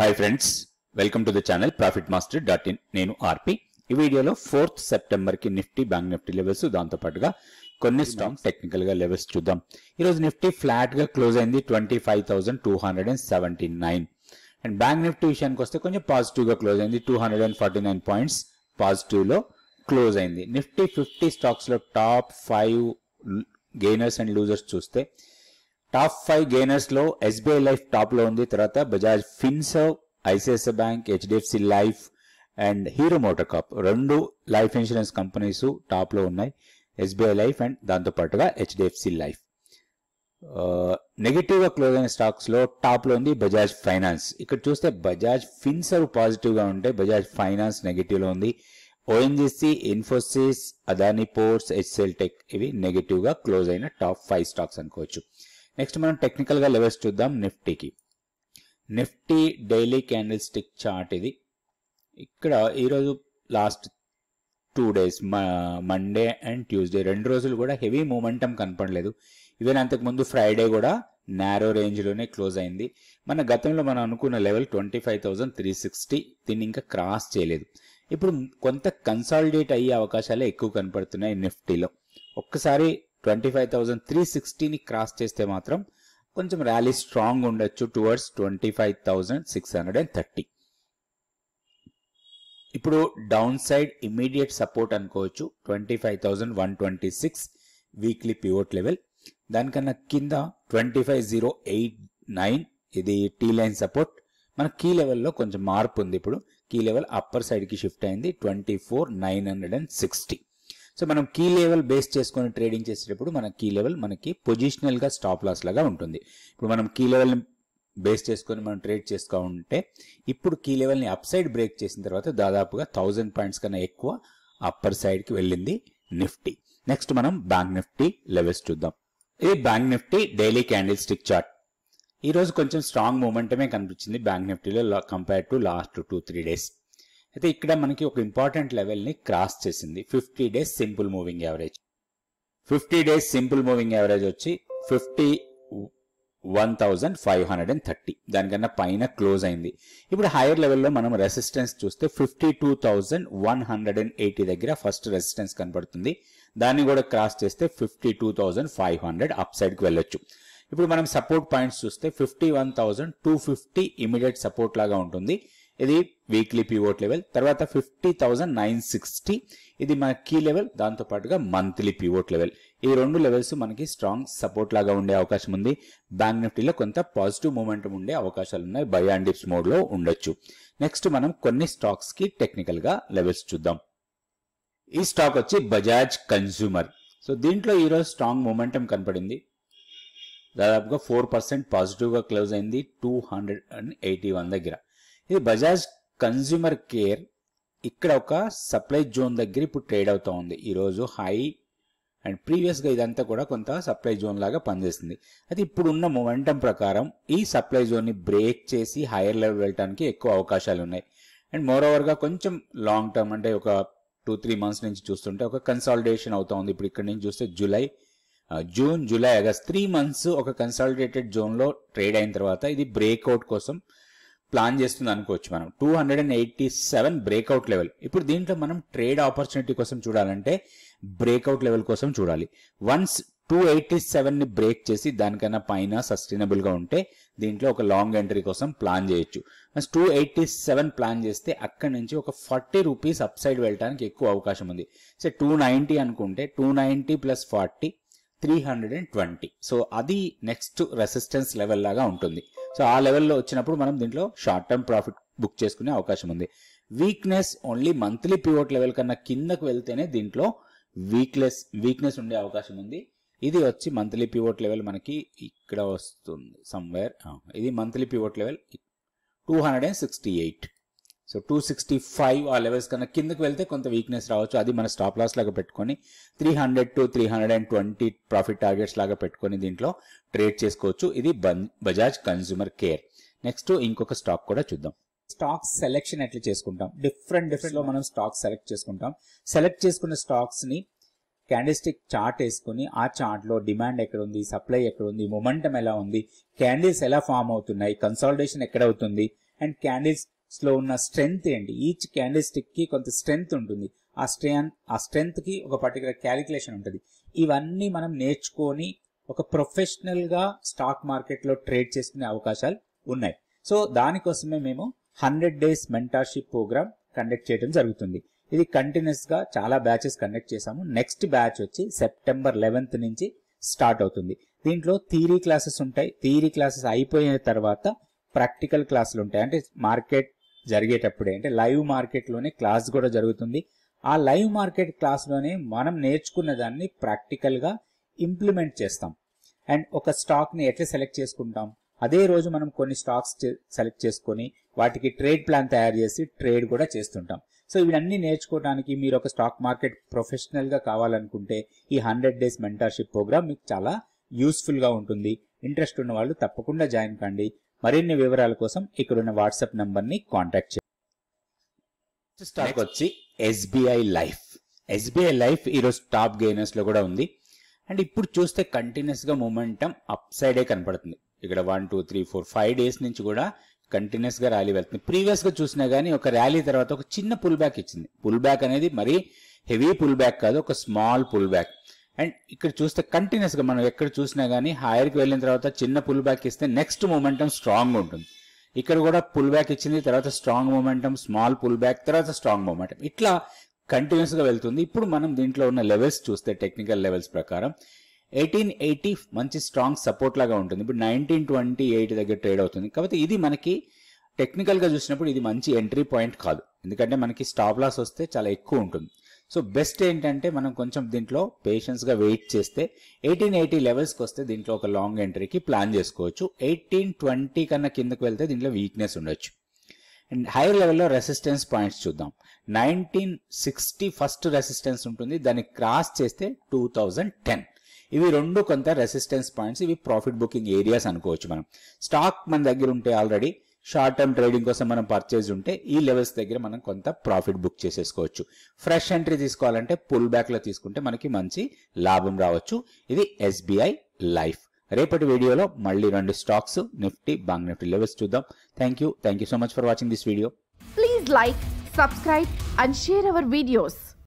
hi friends welcome to the channel profit master dot in నేను RP ఈ వీడియోలో fourth సెప్టెంబర్కి నిఫ్టీ బ్యాంక్ నిఫ్టీ లెవెల్స్ దాంతో పాటుగా కొన్ని టెక్నికల్ టెక్నికల్గా లెవెల్స్ చూద్దాం ఈరోజు నిఫ్టీ ఫ్లాట్గా క్లోజ్ అయింది twenty five thousand two hundred and seventy nine and bank Nifty విషయానికి వస్తే కొంచెం పాజిటివ్గా క్లోజ్ అయింది two hundred and forty nine points పాజిటివ్లో క్లోజ్ అయింది నిఫ్టీ ఫిఫ్టీ స్టాక్స్లో top five gainers and losers చూస్తే టాప్ ఫైవ్ గేనర్స్ లో ఎస్బీఐ లైఫ్ టాప్ లో ఉంది తర్వాత Bajaj Finserv ICICI bank HDFC life and Hero MotoCorp రెండు లైఫ్ ఇన్సూరెన్స్ కంపెనీస్ టాప్ లో ఉన్నాయి ఎస్బీఐ లైఫ్ అండ్ దాంతో పాటుగా హెచ్డిఎఫ్సి లైఫ్ నెగిటివ్ గా క్లోజ్ అయిన స్టాక్స్ లో టాప్ లో ఉంది బజాజ్ ఫైనాన్స్ ఇక్కడ చూస్తే బజాజ్ ఫిన్సర్వ్ పాజిటివ్ గా ఉంటే బజాజ్ ఫైనాన్స్ నెగిటివ్ లో ఉంది ONGC Infosys Adani ports HCL tech ఇవి నెగిటివ్ గా క్లోజ్ అయిన టాప్ ఫైవ్ స్టాక్స్ అనుకోవచ్చు నెక్స్ట్ మనం టెక్నికల్గా లెవెల్స్ చూద్దాం నిఫ్టీకి Nifty daily candle stick chart ఇది ఇక్కడ ఈరోజు last two days Monday and Tuesday రెండు రోజులు కూడా హెవీ మూమెంటం కనపడలేదు ఈవెన్ అంతకుముందు ఫ్రైడే కూడా నేరో రేంజ్లోనే క్లోజ్ అయింది మన గతంలో మనం అనుకున్న level twenty five thousand three sixty దీన్ని ఇంకా క్రాస్ చేయలేదు ఇప్పుడు కొంత కన్సాలిడేట్ అయ్యే అవకాశాలే ఎక్కువ కనపడుతున్నాయి నిఫ్టీలో ఒక్కసారి ట్వంటీ ఫైవ్ థౌసండ్ త్రీ సిక్స్టీని క్రాస్ చేస్తే మాత్రం కొంచెం ర్యాలీ స్ట్రాంగ్ ఉండొచ్చు towards twenty five thousand six hundred and thirty ఇప్పుడు డౌన్ సైడ్ ఇమీడియట్ సపోర్ట్ అనుకోవచ్చు twenty five thousand one twenty six weekly pivot level దానికన్నా కింద twenty five zero eight nine ఇది టీ లైన్ సపోర్ట్ మన key లెవెల్లో కొంచెం మార్పు ఉంది ఇప్పుడు కీ లెవెల్ అప్పర్ సైడ్కి షిఫ్ట్ అయింది twenty four nine hundred and sixty so మనం కీ లెవెల్ బేస్ చేసుకొని ట్రేడింగ్ చేసేటప్పుడు మన కీ లెవెల్ మనకి పొజిషనల్గా స్టాప్ లాస్ లాగా ఉంటుంది ఇప్పుడు మనం కీ లెవెల్ని బేస్ చేసుకొని మనం ట్రేడ్ చేసుకో ఉంటే ఇప్పుడు కీ లెవెల్ని అప్ సైడ్ బ్రేక్ చేసిన తర్వాత దాదాపుగా థౌజండ్ పాయింట్స్ కన్నా ఎక్కువ అప్పర్ సైడ్కి వెళ్ళింది నిఫ్టీ నెక్స్ట్ మనం బ్యాంక్ నిఫ్టీ లెవెల్స్ చూద్దాం ఇది bank Nifty daily candle stick chart ఈ రోజు కొంచెం స్ట్రాంగ్ మూమెంటమే కనిపించింది బ్యాంక్ నిఫ్టీలో compare to last two three days అయితే ఇక్కడ మనకి ఒక ఇంపార్టెంట్ లెవెల్ని క్రాస్ చేసింది fifty days simple moving average fifty days simple moving average వచ్చి fifty one thousand five hundred and thirty దానికన్నా పైన క్లోజ్ అయింది ఇప్పుడు హైయర్ లెవెల్లో మనం రెసిస్టెన్స్ చూస్తే fifty two thousand one hundred and eighty దగ్గర ఫస్ట్ రెసిస్టెన్స్ కనబడుతుంది దాన్ని కూడా క్రాస్ చేస్తే fifty two thousand five hundred up సైడ్కి వెళ్ళొచ్చు ఇప్పుడు మనం సపోర్ట్ పాయింట్స్ చూస్తే fifty one thousand two fifty immediate support లాగా ఉంటుంది ఇది వీక్లీ పివోట్ లెవెల్ తర్వాత ఫిఫ్టీ నైన్ సిక్స్టీ ఇది మన కీ లెవెల్ దాంతో పాటుగా మంత్లీ పివోట్ లెవెల్ ఈ రెండు లెవెల్స్ మనకి స్ట్రాంగ్ సపోర్ట్ లాగా ఉండే అవకాశం ఉంది బ్యాంక్ నిఫ్టీలో కొంత పాజిటివ్ మూమెంట్ ఉండే అవకాశాలు ఉన్నాయి బై అండ్ డిప్స్ మోడ్ లో ఉండొచ్చు నెక్స్ట్ మనం కొన్ని స్టాక్స్ కి టెక్నికల్ గా లెవెల్స్ చూద్దాం ఈ స్టాక్ వచ్చి బజాజ్ కన్సూమర్ సో దీంట్లో ఈరోజు స్ట్రాంగ్ మూమెంటం కనపడింది దాదాపుగా ఫోర్ పర్సెంట్ పాజిటివ్గా క్లోజ్ అయింది two hundred and eighty one దగ్గర ఇది బజాజ్ కన్జ్యూమర్ కేర్ ఇక్కడ ఒక సప్లై జోన్ దగ్గర ఇప్పుడు ట్రేడ్ అవుతా ఉంది ఈరోజు హై అండ్ ప్రీవియస్గా ఇదంతా కూడా కొంత సప్లై జోన్ లాగా పనిచేస్తుంది అయితే ఇప్పుడున్న మొమెంటం ప్రకారం ఈ సప్లై జోన్ని బ్రేక్ చేసి హైయర్ లెవెల్ వెళ్ళడానికి ఎక్కువ అవకాశాలు ఉన్నాయి అండ్ మోర్ ఓవర్గా కొంచెం లాంగ్ టర్మ్ అంటే ఒక టూ త్రీ మంత్స్ నుంచి చూస్తుంటే ఒక కన్సాలిడేషన్ అవుతా ఉంది ఇప్పుడు ఇక్కడ నుంచి చూస్తే July June July August three months ఒక కన్సాలిడేటెడ్ జోన్లో ట్రేడ్ అయిన తర్వాత ఇది బ్రేక్అవుట్ కోసం ప్లాన్ చేస్తుంది అనుకోవచ్చు మనం two hundred and eighty seven breakout level ఇప్పుడు దీంట్లో మనం ట్రేడ్ ఆపర్చునిటీ కోసం చూడాలంటే బ్రేక్అవుట్ లెవెల్ కోసం చూడాలి వన్స్ టూ ఎయిటీ సెవెన్ ని బ్రేక్ చేసి దానికన్నా పైన సస్టైనబుల్ గా ఉంటే దీంట్లో ఒక లాంగ్ ఎంట్రీ కోసం ప్లాన్ చేయొచ్చు టూ ఎయిటీ సెవెన్ ప్లాన్ చేస్తే అక్కడ నుంచి ఒక ఫార్టీ రూపీస్ అప్ సైడ్ వెళ్ళడానికి ఎక్కువ అవకాశం ఉంది సో టూ నైన్టీ అనుకుంటే two ninety plus forty three hundred and twenty so అది నెక్స్ట్ రెసిస్టెన్స్ లెవెల్ లాగా ఉంటుంది సో ఆ లెవెల్లో వచ్చినప్పుడు మనం దీంట్లో షార్ట్ టర్మ్ ప్రాఫిట్ బుక్ చేసుకునే అవకాశం ఉంది weakness only monthly pivot level కన్నా కిందకు వెళ్తేనే దీంట్లో వీక్లెస్ వీక్నెస్ ఉండే అవకాశం ఉంది ఇది వచ్చి మంత్లీ పివోట్ లెవెల్ మనకి ఇక్కడ వస్తుంది సమ్వేర్ ఇది monthly pivot level two hundred and sixty eight so two sixty five ఆ లెవెల్స్ కన్నా కిందకి వెళ్తే కొంత వీక్నెస్ రావచ్చు అది మన స్టాప్ లాస్ లాగా పెట్టుకొని three hundred to three hundred and twenty profit targets లాగా పెట్టుకొని దీంట్లో ట్రేడ్ చేసుకోవచ్చు ఇది బజాజ్ కన్జ్యూమర్ కేర్ నెక్స్ట్ ఇంకొక స్టాక్ కూడా చూద్దాం స్టాక్స్ సెలెక్షన్ ఎట్లా చేసుకుంటాం డిఫరెంట్ డిఫరెంట్ లో మనం స్టాక్స్ సెలెక్ట్ చేసుకుంటాం సెలెక్ట్ చేసుకున్న స్టాక్స్ ని క్యాండిల్స్టిక్ చార్ట్ వేసుకుని ఆ చార్ట్ లో డిమాండ్ ఎక్కడ ఉంది సప్లై ఎక్కడ ఉంది మొమెంటం ఎలా ఉంది క్యాండిల్స్ ఎలా ఫామ్ అవుతున్నాయి కన్సాలిడేషన్ ఎక్కడ అవుతుంది అండ్ క్యాండిల్స్ లో ఉన్న స్ట్రెంగ్త్ ఏంటి ఈచ్ క్యాండిల్ స్టిక్ కి కొంత స్ట్రెంగ్త్ ఉంటుంది ఆ స్ట్రెన్ ఆ స్ట్రెంగ్త్ కి ఒక పర్టికులర్ క్యాలిక్యులేషన్ ఉంటుంది ఇవన్నీ మనం నేర్చుకొని ఒక ప్రొఫెషనల్ గా స్టాక్ మార్కెట్ లో ట్రేడ్ చేసుకునే అవకాశాలు ఉన్నాయి సో దానికోసమే మేము hundred days mentorship programme conduct చేయడం జరుగుతుంది ఇది కంటిన్యూస్ గా చాలా బ్యాచెస్ కండక్ట్ చేశాము నెక్స్ట్ బ్యాచ్ వచ్చి సెప్టెంబర్ లెవెన్త్ నుంచి స్టార్ట్ అవుతుంది దీంట్లో థియరీ క్లాసెస్ ఉంటాయి థియరీ క్లాసెస్ అయిపోయిన తర్వాత ప్రాక్టికల్ క్లాసులు ఉంటాయి అంటే మార్కెట్ జరిగేటప్పుడే అంటే లైవ్ మార్కెట్లోనే క్లాస్ కూడా జరుగుతుంది ఆ లైవ్ మార్కెట్ క్లాస్లోనే మనం నేర్చుకున్న దాన్ని ప్రాక్టికల్గా ఇంప్లిమెంట్ చేస్తాం అండ్ ఒక స్టాక్ని ఎట్లా సెలెక్ట్ చేసుకుంటాం అదే రోజు మనం కొన్ని స్టాక్స్ సెలెక్ట్ చేసుకొని వాటికి ట్రేడ్ ప్లాన్ తయారు చేసి ట్రేడ్ కూడా చేస్తుంటాం సో ఇవన్నీ నేర్చుకోవడానికి మీరు ఒక స్టాక్ మార్కెట్ ప్రొఫెషనల్గా కావాలనుకుంటే ఈ హండ్రెడ్ డేస్ మెంటర్షిప్ ప్రోగ్రామ్ మీకు చాలా యూస్ఫుల్గా ఉంటుంది ఇంట్రెస్ట్ ఉన్న వాళ్ళు తప్పకుండా జాయిన్ కండి మరిన్ని వివరాల కోసం ఇక్కడున్న వాట్సాప్ ని కాంటాక్ట్ చేయండి స్టాక్ వచ్చి ఎస్బీఐ లైఫ్ ఎస్బీఐ లైఫ్ ఈరోజు టాప్ లో కూడా ఉంది అండ్ ఇప్పుడు చూస్తే కంటిన్యూస్గా మూమెంటం అప్ సైడే కనపడుతుంది ఇక్కడ one two three four five days నుంచి కూడా కంటిన్యూస్గా ర్యాలీ వెళ్తుంది ప్రీవియస్గా చూసినా కానీ ఒక ర్యాలీ తర్వాత ఒక చిన్న పుల్ బ్యాక్ ఇచ్చింది పుల్ బ్యాక్ అనేది మరీ హెవీ పుల్ బ్యాక్ కాదు ఒక స్మాల్ పుల్ బ్యాక్ అండ్ ఇక్కడ చూస్తే కంటిన్యూస్గా మనం ఎక్కడ చూసినా కానీ హైయర్కి వెళ్ళిన తర్వాత చిన్న పుల్ బ్యాక్ ఇస్తే నెక్స్ట్ మూమెంటం స్ట్రాంగ్ ఉంటుంది ఇక్కడ కూడా పుల్ బ్యాక్ ఇచ్చింది తర్వాత strong momentum small pull back తర్వాత స్ట్రాంగ్ మూమెంటం ఇట్లా కంటిన్యూస్గా వెళ్తుంది ఇప్పుడు మనం దీంట్లో ఉన్న లెవెల్స్ చూస్తే టెక్నికల్ లెవెల్స్ ప్రకారం ఎయిటీన్ ఎయిటీ మంచి స్ట్రాంగ్ సపోర్ట్ లాగా ఉంటుంది ఇప్పుడు నైన్టీన్ ట్వంటీ ఎయిట్ దగ్గర ట్రేడ్ అవుతుంది కాబట్టి ఇది మనకి టెక్నికల్ గా చూసినప్పుడు ఇది మంచి ఎంట్రీ పాయింట్ కాదు ఎందుకంటే మనకి స్టాప్ లాస్ వస్తే చాలా ఎక్కువ ఉంటుంది సో బెస్ట్ ఏంటంటే మనం కొంచెం దీంట్లో పేషెన్స్గా వెయిట్ చేస్తే ఎయిటీన్ ఎయిటీ లెవెల్స్కి వస్తే దీంట్లో ఒక లాంగ్ ఎంట్రీకి ప్లాన్ చేసుకోవచ్చు ఎయిటీన్ ట్వంటీ కన్నా కిందకు వెళ్తే దీంట్లో వీక్నెస్ ఉండొచ్చు అండ్ హైయర్ లెవెల్లో రెసిస్టెన్స్ పాయింట్స్ చూద్దాం నైన్టీన్ సిక్స్టీ ఫస్ట్ రెసిస్టెన్స్ ఉంటుంది దాన్ని క్రాస్ చేస్తే టూ థౌజండ్ టెన్ ఇవి రెండు కొంత రెసిస్టెన్స్ పాయింట్స్ ఇవి ప్రాఫిట్ బుకింగ్ ఏరియాస్ అనుకోవచ్చు మనం స్టాక్ మన దగ్గర ఉంటే ఆల్రెడీ షార్ట్ టర్మ్ ట్రేడింగ్ కోసం మనం పర్చేజ్ ఉంటే ఈ లెవెల్స్ దగ్గర మనం కొంత ప్రాఫిట్ బుక్ చేసేసుకోవచ్చు ఫ్రెష్ ఎంట్రీ తీసుకోవాలంటే పుల్ బ్యాక్లో తీసుకుంటే మనకి మంచి లాభం రావచ్చు ఇది ఎస్బీఐ లైఫ్ రేపటి వీడియోలో మళ్ళీ రెండు stocks Nifty bank Nifty levels చూద్దాం thank you thank you so much for watching this video please like subscribe and share our videos